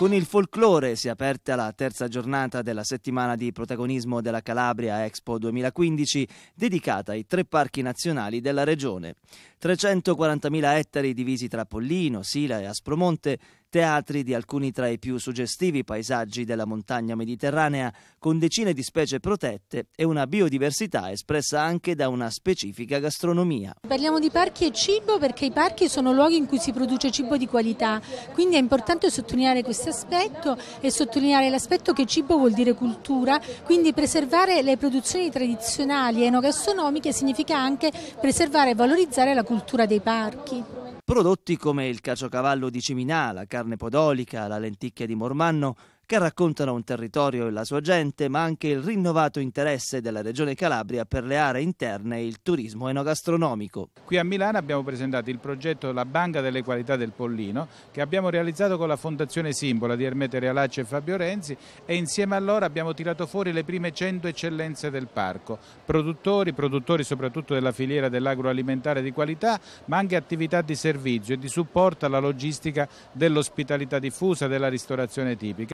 Con il folklore si è aperta la terza giornata della settimana di protagonismo della Calabria Expo 2015 dedicata ai tre parchi nazionali della regione. 340.000 ettari divisi tra Pollino, Sila e Aspromonte teatri di alcuni tra i più suggestivi paesaggi della montagna mediterranea, con decine di specie protette e una biodiversità espressa anche da una specifica gastronomia. Parliamo di parchi e cibo perché i parchi sono luoghi in cui si produce cibo di qualità, quindi è importante sottolineare questo aspetto e sottolineare l'aspetto che cibo vuol dire cultura, quindi preservare le produzioni tradizionali enogastronomiche significa anche preservare e valorizzare la cultura dei parchi. Prodotti come il caciocavallo di Ciminà, la carne podolica, la lenticchia di Mormanno che raccontano un territorio e la sua gente, ma anche il rinnovato interesse della Regione Calabria per le aree interne e il turismo enogastronomico. Qui a Milano abbiamo presentato il progetto La Banca delle Qualità del Pollino, che abbiamo realizzato con la Fondazione Simbola di Ermete Realacci e Fabio Renzi e insieme a loro abbiamo tirato fuori le prime 100 eccellenze del parco, produttori, produttori soprattutto della filiera dell'agroalimentare di qualità, ma anche attività di servizio e di supporto alla logistica dell'ospitalità diffusa, della ristorazione tipica.